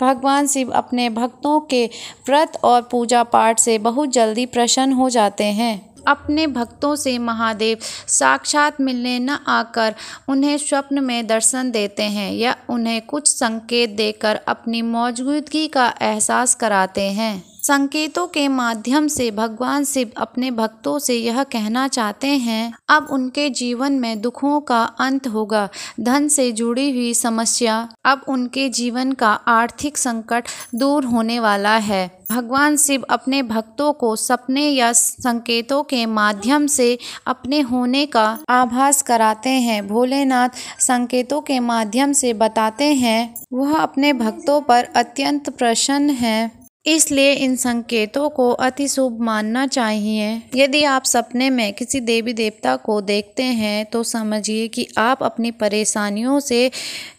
भगवान शिव अपने भक्तों के व्रत और पूजा पाठ से बहुत जल्दी प्रसन्न हो जाते हैं अपने भक्तों से महादेव साक्षात मिलने न आकर उन्हें स्वप्न में दर्शन देते हैं या उन्हें कुछ संकेत देकर अपनी मौजूदगी का एहसास कराते हैं संकेतों के माध्यम से भगवान शिव अपने भक्तों से यह कहना चाहते हैं अब उनके जीवन में दुखों का अंत होगा धन से जुड़ी हुई समस्या अब उनके जीवन का आर्थिक संकट दूर होने वाला है भगवान शिव अपने भक्तों को सपने या संकेतों के माध्यम से अपने होने का आभास कराते हैं भोलेनाथ संकेतों के माध्यम से बताते हैं वह अपने भक्तों पर अत्यंत प्रसन्न हैं इसलिए इन संकेतों को अति शुभ मानना चाहिए यदि आप सपने में किसी देवी देवता को देखते हैं तो समझिए कि आप अपनी परेशानियों से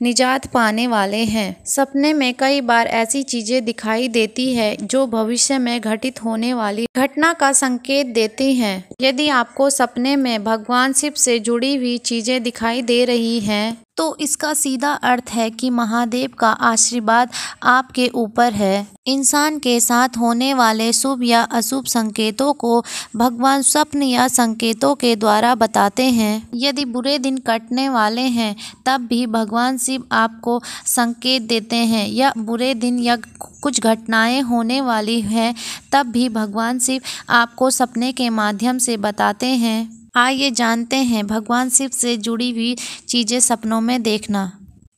निजात पाने वाले हैं सपने में कई बार ऐसी चीज़ें दिखाई देती है जो भविष्य में घटित होने वाली घटना का संकेत देती हैं यदि आपको सपने में भगवान शिव से जुड़ी हुई चीज़ें दिखाई दे रही है तो इसका सीधा अर्थ है कि महादेव का आशीर्वाद आपके ऊपर है इंसान के साथ होने वाले शुभ या अशुभ संकेतों को भगवान स्वप्न या संकेतों के द्वारा बताते हैं यदि बुरे दिन कटने वाले हैं तब भी भगवान शिव आपको संकेत देते हैं या बुरे दिन या कुछ घटनाएं होने वाली हैं तब भी भगवान शिव आपको सपने के माध्यम से बताते हैं आइए जानते हैं भगवान शिव से जुड़ी हुई चीजें सपनों में देखना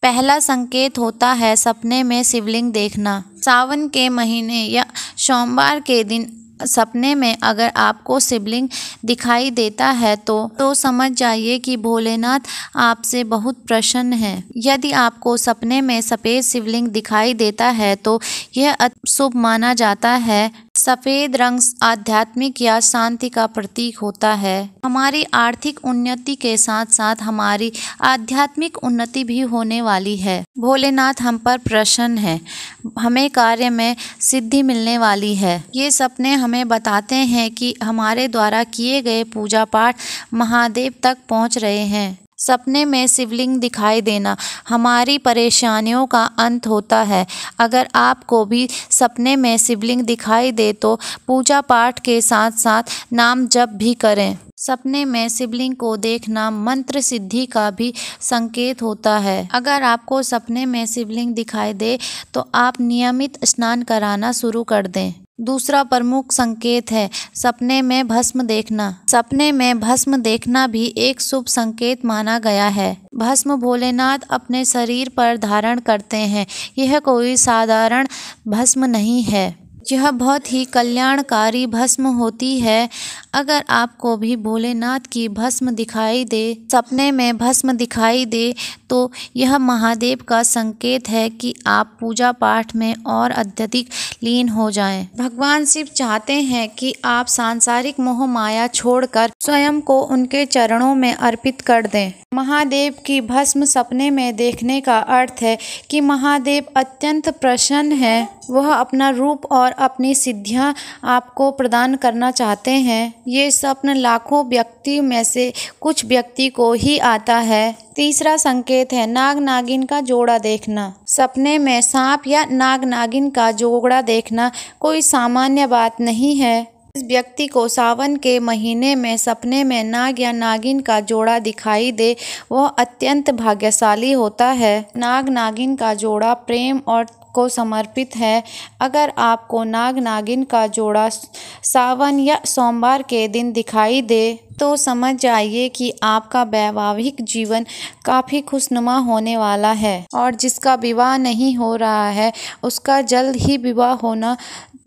पहला संकेत होता है सपने में शिवलिंग देखना सावन के महीने या सोमवार के दिन सपने में अगर आपको शिवलिंग दिखाई देता है तो तो समझ जाइए कि भोलेनाथ आपसे बहुत प्रसन्न है यदि आपको सपने में सफ़ेद शिवलिंग दिखाई देता है तो यह शुभ माना जाता है सफ़ेद रंग आध्यात्मिक या शांति का प्रतीक होता है हमारी आर्थिक उन्नति के साथ साथ हमारी आध्यात्मिक उन्नति भी होने वाली है भोलेनाथ हम पर प्रसन्न है हमें कार्य में सिद्धि मिलने वाली है ये सपने हमें बताते हैं कि हमारे द्वारा किए गए पूजा पाठ महादेव तक पहुंच रहे हैं सपने में शिवलिंग दिखाई देना हमारी परेशानियों का अंत होता है अगर आपको भी सपने में शिवलिंग दिखाई दे तो पूजा पाठ के साथ साथ नाम जप भी करें सपने में शिवलिंग को देखना मंत्र सिद्धि का भी संकेत होता है अगर आपको सपने में शिवलिंग दिखाई दे तो आप नियमित स्नान कराना शुरू कर दें दूसरा प्रमुख संकेत है सपने में भस्म देखना सपने में भस्म देखना भी एक शुभ संकेत माना गया है भस्म भोलेनाथ अपने शरीर पर धारण करते हैं यह कोई साधारण भस्म नहीं है यह बहुत ही कल्याणकारी भस्म होती है अगर आपको भी भोलेनाथ की भस्म दिखाई दे सपने में भस्म दिखाई दे तो यह महादेव का संकेत है कि आप पूजा पाठ में और अत्यधिक लीन हो जाएं। भगवान शिव चाहते हैं कि आप सांसारिक मोह माया छोड़कर स्वयं को उनके चरणों में अर्पित कर दें महादेव की भस्म सपने में देखने का अर्थ है कि महादेव अत्यंत प्रसन्न हैं वह अपना रूप और अपनी सिद्धियां आपको प्रदान करना चाहते हैं ये स्वप्न लाखों व्यक्ति में से कुछ व्यक्ति को ही आता है तीसरा संकेत है नाग नागिन का जोड़ा देखना सपने में सांप या नाग नागिन का जोड़ा देखना कोई सामान्य बात नहीं है इस व्यक्ति को सावन के महीने में सपने में नाग या नागिन का जोड़ा दिखाई दे वह अत्यंत भाग्यशाली होता है नाग नागिन का जोड़ा प्रेम और को समर्पित है अगर आपको नाग नागिन का जोड़ा सावन या सोमवार के दिन दिखाई दे तो समझ जाइए कि आपका वैवाहिक जीवन काफ़ी खुशनुमा होने वाला है और जिसका विवाह नहीं हो रहा है उसका जल्द ही विवाह होना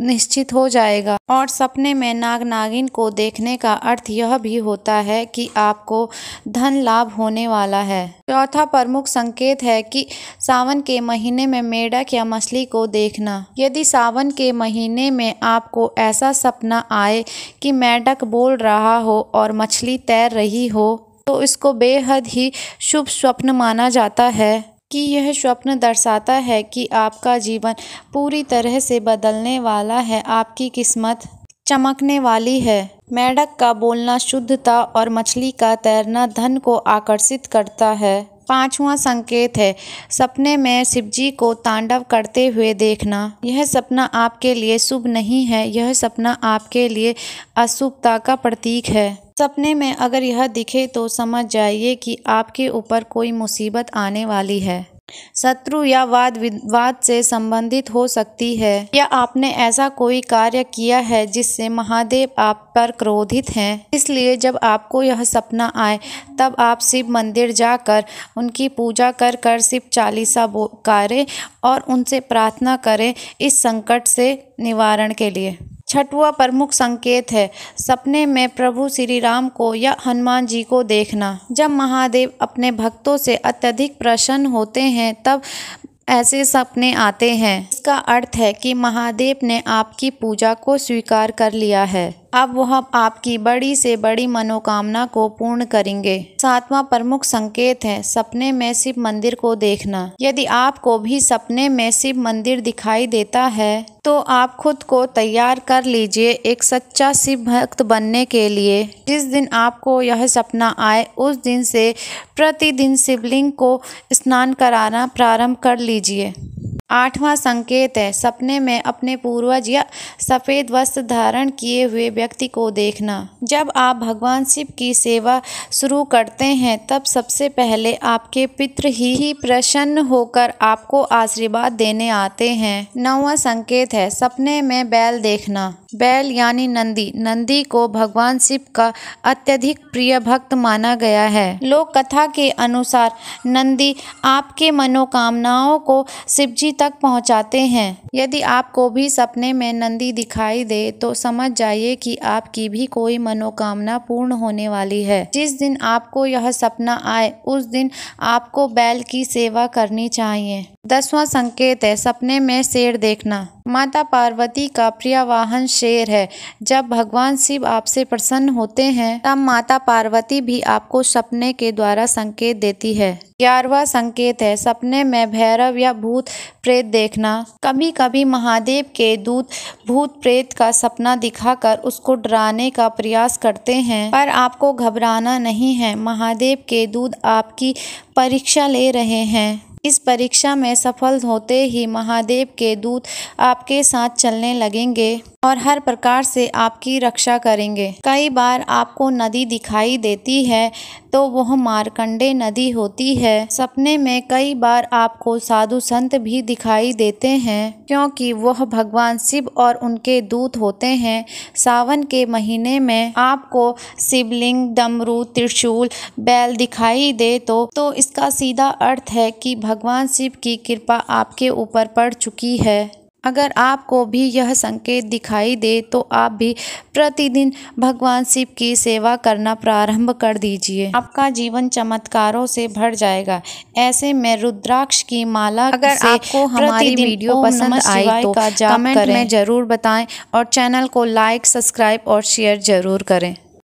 निश्चित हो जाएगा और सपने में नाग नागिन को देखने का अर्थ यह भी होता है कि आपको धन लाभ होने वाला है चौथा प्रमुख संकेत है कि सावन के महीने में मेढक या मछली को देखना यदि सावन के महीने में आपको ऐसा सपना आए कि मेढक बोल रहा हो और मछली तैर रही हो तो इसको बेहद ही शुभ स्वप्न माना जाता है कि यह स्वप्न दर्शाता है कि आपका जीवन पूरी तरह से बदलने वाला है आपकी किस्मत चमकने वाली है मेढक का बोलना शुद्धता और मछली का तैरना धन को आकर्षित करता है पांचवा संकेत है सपने में शिवजी को तांडव करते हुए देखना यह सपना आपके लिए शुभ नहीं है यह सपना आपके लिए अशुभता का प्रतीक है सपने में अगर यह दिखे तो समझ जाइए कि आपके ऊपर कोई मुसीबत आने वाली है शत्रु या वाद विवाद से संबंधित हो सकती है या आपने ऐसा कोई कार्य किया है जिससे महादेव आप पर क्रोधित हैं इसलिए जब आपको यह सपना आए तब आप शिव मंदिर जाकर उनकी पूजा कर कर शिव चालीसा कारें और उनसे प्रार्थना करें इस संकट से निवारण के लिए छठवा प्रमुख संकेत है सपने में प्रभु श्री राम को या हनुमान जी को देखना जब महादेव अपने भक्तों से अत्यधिक प्रसन्न होते हैं तब ऐसे सपने आते हैं इसका अर्थ है कि महादेव ने आपकी पूजा को स्वीकार कर लिया है अब वह आपकी बड़ी से बड़ी मनोकामना को पूर्ण करेंगे सातवां प्रमुख संकेत है सपने में शिव मंदिर को देखना यदि आपको भी सपने में शिव मंदिर दिखाई देता है तो आप खुद को तैयार कर लीजिए एक सच्चा शिव भक्त बनने के लिए जिस दिन आपको यह सपना आए उस दिन से प्रतिदिन शिवलिंग को स्नान कराना प्रारंभ कर लीजिए आठवां संकेत है सपने में अपने पूर्वज या सफ़ेद वस्त्र धारण किए हुए व्यक्ति को देखना जब आप भगवान शिव की सेवा शुरू करते हैं तब सबसे पहले आपके पितृ ही, ही प्रसन्न होकर आपको आशीर्वाद देने आते हैं नौवा संकेत है सपने में बैल देखना बैल यानी नंदी नंदी को भगवान शिव का अत्यधिक प्रिय भक्त माना गया है लोक कथा के अनुसार नंदी आपके मनोकामनाओं को शिव जी तक पहुंचाते हैं यदि आपको भी सपने में नंदी दिखाई दे तो समझ जाइए कि आपकी भी कोई मनोकामना पूर्ण होने वाली है जिस दिन आपको यह सपना आए उस दिन आपको बैल की सेवा करनी चाहिए दसवां संकेत है सपने में शेर देखना माता पार्वती का प्रिय वाहन शेर है जब भगवान शिव आपसे प्रसन्न होते हैं तब माता पार्वती भी आपको सपने के द्वारा संकेत देती है ग्यारहवा संकेत है सपने में भैरव या भूत प्रेत देखना कभी कभी महादेव के दूत भूत प्रेत का सपना दिखाकर उसको डराने का प्रयास करते हैं पर आपको घबराना नहीं है महादेव के दूत आपकी परीक्षा ले रहे हैं इस परीक्षा में सफल होते ही महादेव के दूत आपके साथ चलने लगेंगे और हर प्रकार से आपकी रक्षा करेंगे कई बार आपको नदी दिखाई देती है तो वह मारकंडे नदी होती है सपने में कई बार आपको साधु संत भी दिखाई देते हैं क्योंकि वह भगवान शिव और उनके दूत होते हैं सावन के महीने में आपको शिवलिंग डमरू त्रिशूल बैल दिखाई दे तो तो इसका सीधा अर्थ है कि भगवान शिव की कृपा आपके ऊपर पड़ चुकी है अगर आपको भी यह संकेत दिखाई दे तो आप भी प्रतिदिन भगवान शिव की सेवा करना प्रारंभ कर दीजिए आपका जीवन चमत्कारों से भर जाएगा ऐसे में रुद्राक्ष की माला अगर आपको हमारी वीडियो पसंद आई तो कमेंट में जरूर बताएं और चैनल को लाइक सब्सक्राइब और शेयर जरूर करें